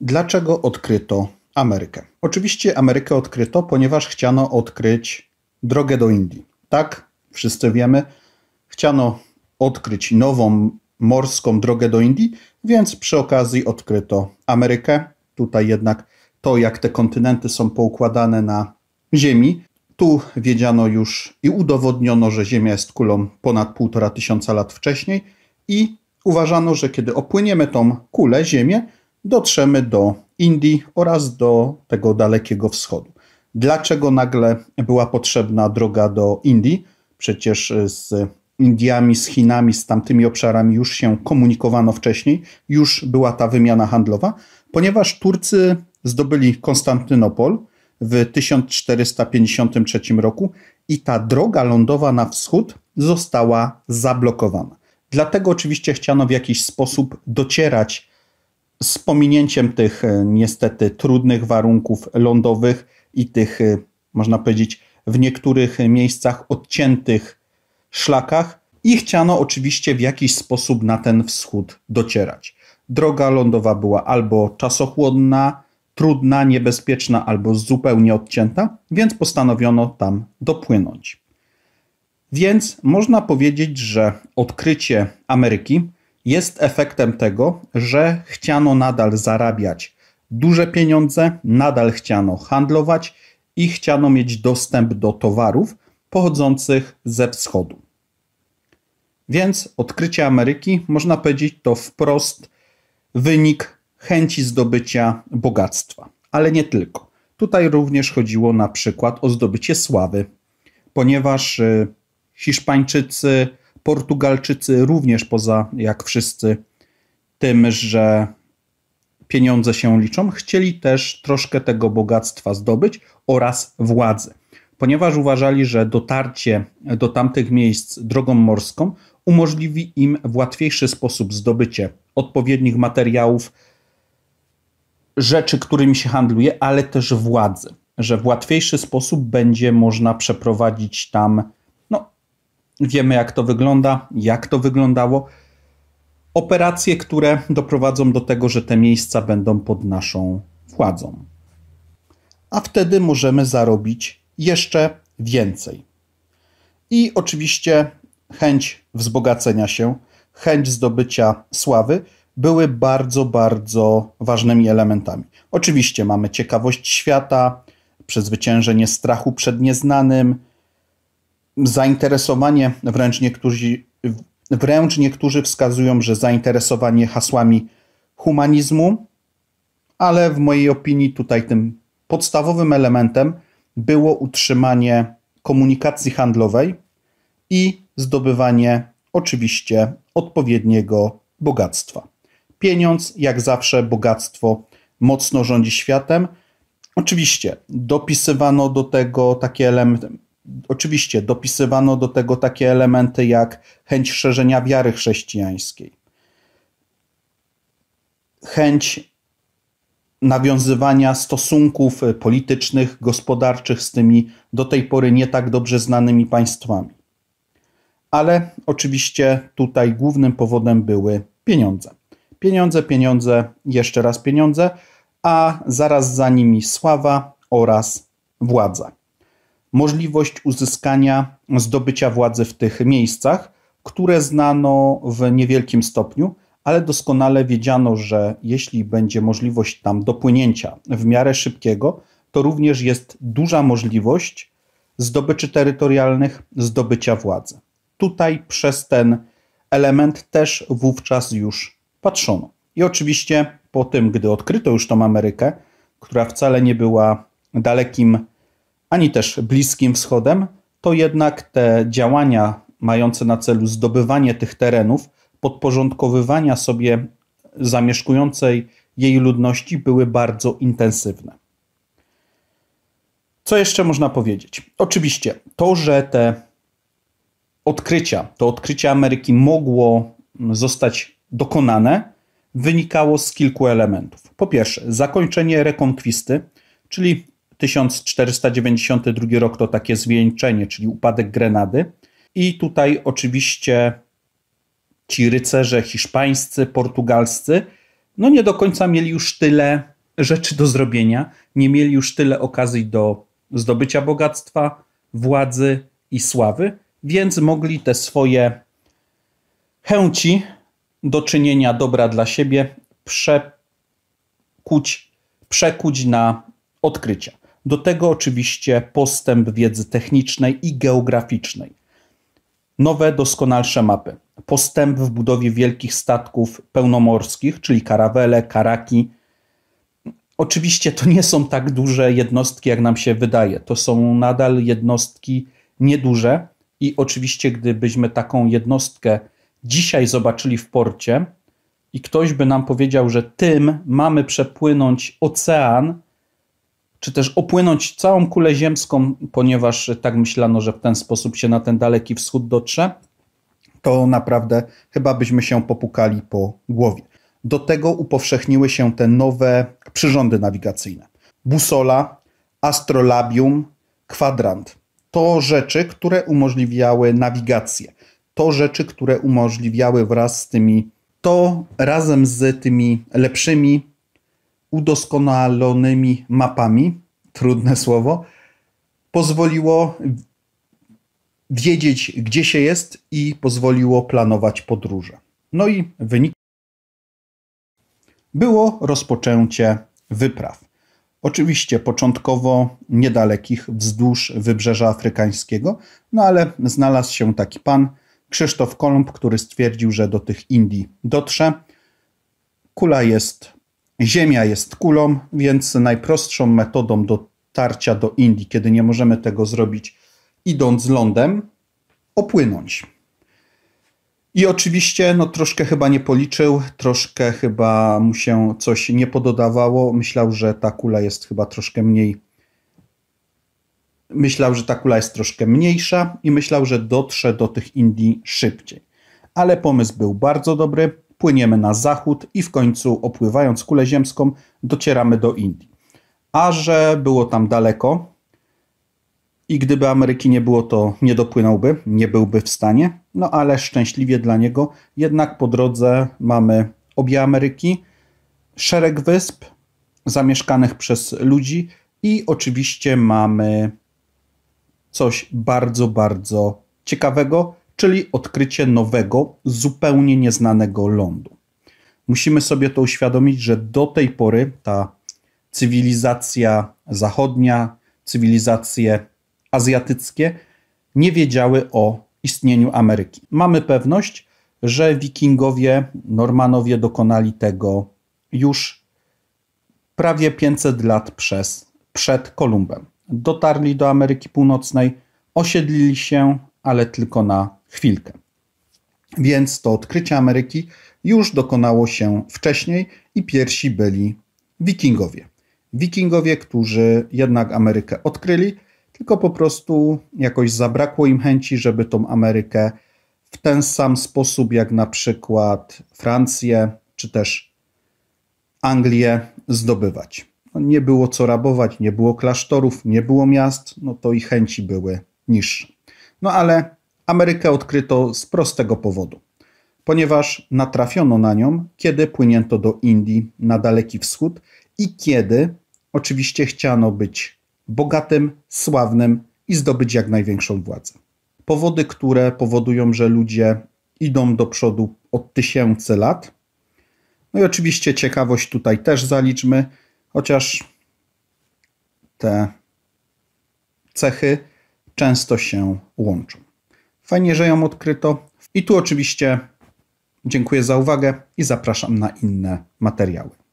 Dlaczego odkryto Amerykę? Oczywiście Amerykę odkryto, ponieważ chciano odkryć drogę do Indii. Tak, wszyscy wiemy, chciano odkryć nową morską drogę do Indii, więc przy okazji odkryto Amerykę. Tutaj jednak to, jak te kontynenty są poukładane na Ziemi, tu wiedziano już i udowodniono, że Ziemia jest kulą ponad półtora tysiąca lat wcześniej i uważano, że kiedy opłyniemy tą kulę, Ziemię, dotrzemy do Indii oraz do tego Dalekiego Wschodu. Dlaczego nagle była potrzebna droga do Indii? Przecież z Indiami, z Chinami, z tamtymi obszarami już się komunikowano wcześniej, już była ta wymiana handlowa, ponieważ Turcy zdobyli Konstantynopol w 1453 roku i ta droga lądowa na wschód została zablokowana. Dlatego oczywiście chciano w jakiś sposób docierać z pominięciem tych e, niestety trudnych warunków lądowych i tych, e, można powiedzieć, w niektórych miejscach odciętych szlakach, i chciano oczywiście w jakiś sposób na ten wschód docierać. Droga lądowa była albo czasochłonna, trudna, niebezpieczna, albo zupełnie odcięta, więc postanowiono tam dopłynąć. Więc można powiedzieć, że odkrycie Ameryki jest efektem tego, że chciano nadal zarabiać duże pieniądze, nadal chciano handlować i chciano mieć dostęp do towarów pochodzących ze wschodu. Więc odkrycie Ameryki, można powiedzieć, to wprost wynik chęci zdobycia bogactwa. Ale nie tylko. Tutaj również chodziło na przykład o zdobycie sławy, ponieważ y, Hiszpańczycy Portugalczycy również poza, jak wszyscy, tym, że pieniądze się liczą, chcieli też troszkę tego bogactwa zdobyć oraz władzy, ponieważ uważali, że dotarcie do tamtych miejsc drogą morską umożliwi im w łatwiejszy sposób zdobycie odpowiednich materiałów, rzeczy, którymi się handluje, ale też władzy, że w łatwiejszy sposób będzie można przeprowadzić tam Wiemy, jak to wygląda, jak to wyglądało. Operacje, które doprowadzą do tego, że te miejsca będą pod naszą władzą. A wtedy możemy zarobić jeszcze więcej. I oczywiście chęć wzbogacenia się, chęć zdobycia sławy były bardzo, bardzo ważnymi elementami. Oczywiście mamy ciekawość świata, przezwyciężenie strachu przed nieznanym, zainteresowanie, wręcz niektórzy, wręcz niektórzy wskazują, że zainteresowanie hasłami humanizmu, ale w mojej opinii tutaj tym podstawowym elementem było utrzymanie komunikacji handlowej i zdobywanie oczywiście odpowiedniego bogactwa. Pieniądz, jak zawsze, bogactwo mocno rządzi światem. Oczywiście dopisywano do tego takie elementy, Oczywiście dopisywano do tego takie elementy jak chęć szerzenia wiary chrześcijańskiej, chęć nawiązywania stosunków politycznych, gospodarczych z tymi do tej pory nie tak dobrze znanymi państwami. Ale oczywiście tutaj głównym powodem były pieniądze. Pieniądze, pieniądze, jeszcze raz pieniądze, a zaraz za nimi sława oraz władza możliwość uzyskania, zdobycia władzy w tych miejscach, które znano w niewielkim stopniu, ale doskonale wiedziano, że jeśli będzie możliwość tam dopłynięcia w miarę szybkiego, to również jest duża możliwość zdobyczy terytorialnych, zdobycia władzy. Tutaj przez ten element też wówczas już patrzono. I oczywiście po tym, gdy odkryto już tą Amerykę, która wcale nie była dalekim ani też Bliskim Wschodem, to jednak te działania mające na celu zdobywanie tych terenów, podporządkowywania sobie zamieszkującej jej ludności były bardzo intensywne. Co jeszcze można powiedzieć? Oczywiście to, że te odkrycia, to odkrycie Ameryki mogło mm, zostać dokonane, wynikało z kilku elementów. Po pierwsze, zakończenie rekonkwisty, czyli 1492 rok to takie zwieńczenie, czyli upadek Grenady. I tutaj oczywiście ci rycerze hiszpańscy, portugalscy, no nie do końca mieli już tyle rzeczy do zrobienia, nie mieli już tyle okazji do zdobycia bogactwa, władzy i sławy, więc mogli te swoje chęci do czynienia dobra dla siebie przekuć na odkrycia. Do tego oczywiście postęp wiedzy technicznej i geograficznej. Nowe, doskonalsze mapy. Postęp w budowie wielkich statków pełnomorskich, czyli karawele, karaki. Oczywiście to nie są tak duże jednostki, jak nam się wydaje. To są nadal jednostki nieduże i oczywiście, gdybyśmy taką jednostkę dzisiaj zobaczyli w porcie i ktoś by nam powiedział, że tym mamy przepłynąć ocean, czy też opłynąć całą kulę ziemską, ponieważ tak myślano, że w ten sposób się na ten daleki wschód dotrze, to naprawdę chyba byśmy się popukali po głowie. Do tego upowszechniły się te nowe przyrządy nawigacyjne. Busola, astrolabium, kwadrant. To rzeczy, które umożliwiały nawigację. To rzeczy, które umożliwiały wraz z tymi, to razem z tymi lepszymi udoskonalonymi mapami, trudne słowo, pozwoliło wiedzieć, gdzie się jest i pozwoliło planować podróże. No i wynik było rozpoczęcie wypraw. Oczywiście początkowo niedalekich wzdłuż wybrzeża afrykańskiego, no ale znalazł się taki pan, Krzysztof Kolumb, który stwierdził, że do tych Indii dotrze. Kula jest Ziemia jest kulą, więc najprostszą metodą dotarcia do Indii, kiedy nie możemy tego zrobić idąc lądem, opłynąć. I oczywiście, no troszkę chyba nie policzył, troszkę chyba mu się coś nie pododawało. Myślał, że ta kula jest chyba troszkę mniej. Myślał, że ta kula jest troszkę mniejsza i myślał, że dotrze do tych Indii szybciej. Ale pomysł był bardzo dobry płyniemy na zachód i w końcu opływając kulę ziemską docieramy do Indii. A że było tam daleko i gdyby Ameryki nie było, to nie dopłynąłby, nie byłby w stanie, no ale szczęśliwie dla niego jednak po drodze mamy obie Ameryki, szereg wysp zamieszkanych przez ludzi i oczywiście mamy coś bardzo, bardzo ciekawego, czyli odkrycie nowego, zupełnie nieznanego lądu. Musimy sobie to uświadomić, że do tej pory ta cywilizacja zachodnia, cywilizacje azjatyckie nie wiedziały o istnieniu Ameryki. Mamy pewność, że Wikingowie, Normanowie dokonali tego już prawie 500 lat przez, przed Kolumbem. Dotarli do Ameryki Północnej, osiedlili się, ale tylko na chwilkę. Więc to odkrycie Ameryki już dokonało się wcześniej i pierwsi byli Wikingowie. Wikingowie, którzy jednak Amerykę odkryli, tylko po prostu jakoś zabrakło im chęci, żeby tą Amerykę w ten sam sposób jak na przykład Francję czy też Anglię zdobywać. No nie było co rabować, nie było klasztorów, nie było miast, no to ich chęci były niższe. No ale Amerykę odkryto z prostego powodu. Ponieważ natrafiono na nią, kiedy płynięto do Indii na Daleki Wschód i kiedy oczywiście chciano być bogatym, sławnym i zdobyć jak największą władzę. Powody, które powodują, że ludzie idą do przodu od tysięcy lat. No i oczywiście ciekawość tutaj też zaliczmy, chociaż te cechy często się łączą. Fajnie, że ją odkryto. I tu oczywiście dziękuję za uwagę i zapraszam na inne materiały.